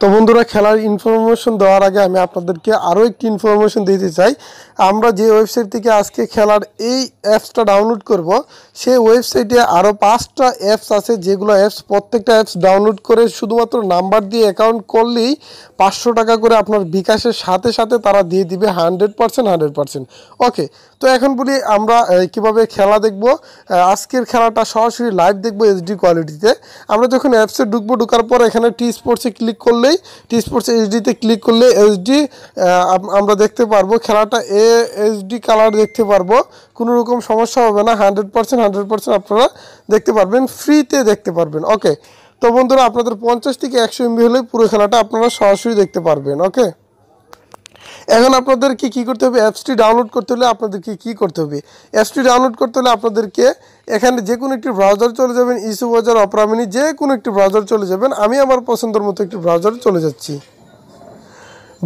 তো বন্ধুরা খেলার ইনফরমেশন দেওয়ার আগে আমি আপনাদেরকে আরও একটি ইনফরমেশন দিতে চাই আমরা যে ওয়েবসাইট থেকে আজকে খেলার এই অ্যাপসটা ডাউনলোড করব সেই ওয়েবসাইটে আরও পাঁচটা অ্যাপস আছে যেগুলো অ্যাপস প্রত্যেকটা অ্যাপস ডাউনলোড করে শুধুমাত্র নাম্বার দিয়ে অ্যাকাউন্ট করলেই পাঁচশো টাকা করে আপনার বিকাশের সাথে সাথে তারা দিয়ে দিবে hundred percent hundred percent okay তো এখন বলি আমরা কিভাবে খেলা দেখব আজকের খেলাটা সরাসরি লাইভ দেখব এইচডি কোয়ালিটিতে আমরা যখন অ্যাপসে ঢুকবো ঢুকার পর এখানে টি স্পোর্টসে ক্লিক করলে করলেই টি স্পোর্টস এইচডিতে ক্লিক করলে এইচডি আমরা দেখতে পারবো খেলাটা এ এইচডি কালার দেখতে পারবো কোনো রকম সমস্যা হবে না হান্ড্রেড পার্সেন্ট হান্ড্রেড পার্সেন্ট আপনারা দেখতে পারবেন ফ্রিতে দেখতে পারবেন ওকে তো বন্ধুরা আপনাদের পঞ্চাশ থেকে একশো এমবি হলে পুরো খেলাটা আপনারা সরাসরি দেখতে পারবেন ওকে এখন আপনাদেরকে কি করতে হবে অ্যাপসটি ডাউনলোড করতে হলে আপনাদেরকে কি করতে হবে অ্যাপসটি ডাউনলোড করতে হলে আপনাদেরকে এখানে যে কোনো একটি ব্রাউজার চলে যাবেন ইস্যু ব্রাউজার অপরামিনি যে কোনো একটি ব্রাউজার চলে যাবেন আমি আমার পছন্দের মতো একটি ব্রাউজার চলে যাচ্ছি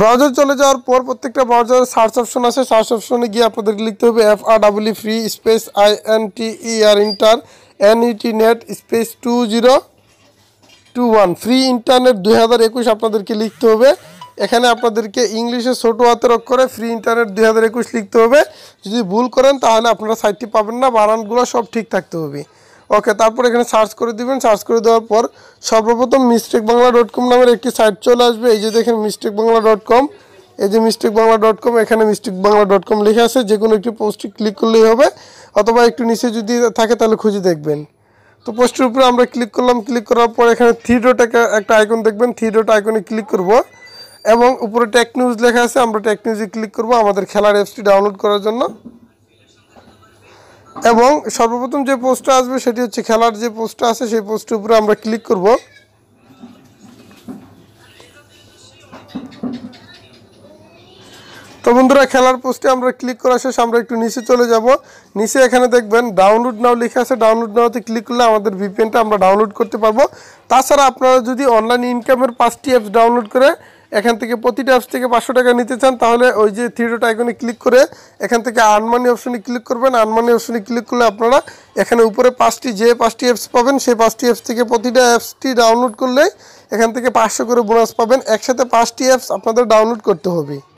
ব্রাউজার চলে যাওয়ার পর প্রত্যেকটা ব্রাউজারের সার্চ অপশন আছে সার্চ অপশনে গিয়ে আপনাদেরকে লিখতে হবে F R W free space I N T E R inter N E T net space two zero two one free internet দুই আপনাদেরকে লিখতে হবে এখানে আপনাদেরকে ইংলিশে ছোটো হাতের অক্ষরে ফ্রি ইন্টারনেট দুই হাজার একুশ লিখতে হবে যদি ভুল করেন তাহলে আপনারা সাইটটি পাবেন না বারানগুলো সব ঠিক থাকতে হবে ওকে তারপর এখানে সার্চ করে দিবেন সার্চ করে দেওয়ার পর সর্বপ্রথম মিস্টেক বাংলা ডট কম নামের একটি সাইট চলে আসবে এই যে দেখেন মিস্টেক বাংলা ডট কম এই যে মিস্টেক বাংলা ডট কম এখানে মিস্টেক বাংলা ডট কম লেখা আছে যে কোনো একটি পোস্টে ক্লিক করলেই হবে অথবা একটু নিচে যদি থাকে তাহলে খুঁজে দেখবেন তো পোস্টের উপরে আমরা ক্লিক করলাম ক্লিক করার পর এখানে থ্রি ডট একটা আইকন দেখবেন থ্রি ডট আইকনে ক্লিক করবো এবং উপরে টেক নিউজ লেখা আছে আমরা টেক নিউজে ক্লিক করব আমাদের খেলার অ্যাপসটি ডাউনলোড করার জন্য এবং সর্বপ্রথম যে পোস্টটা আসবে সেটি হচ্ছে খেলার যে পোস্টটা আছে সেই পোস্টের উপরে আমরা ক্লিক করব তো বন্ধুরা খেলার পোস্টে আমরা ক্লিক করা শেষ আমরা একটু নিচে চলে যাব নিচে এখানে দেখবেন ডাউনলোড নাও লেখা আছে ডাউনলোড নাওতে ক্লিক করলে আমাদের ভিপিএনটা আমরা ডাউনলোড করতে পারবো তাছাড়া আপনারা যদি অনলাইন ইনকামের পাঁচটি অ্যাপস ডাউনলোড করে এখান থেকে প্রতিটা অ্যাপস থেকে পাঁচশো টাকা নিতে চান তাহলে ওই যে থ্রি ডট আইকনে ক্লিক করে এখান থেকে আনমানি অপশনে ক্লিক করবেন আনমানি অপশনে ক্লিক করলে আপনারা এখানে উপরে পাঁচটি যে পাঁচটি অ্যাপস পাবেন সেই পাঁচটি অ্যাপস থেকে প্রতিটা অ্যাপসটি ডাউনলোড করলে এখান থেকে পাঁচশো করে বোনাস পাবেন একসাথে পাঁচটি অ্যাপস আপনাদের ডাউনলোড করতে হবে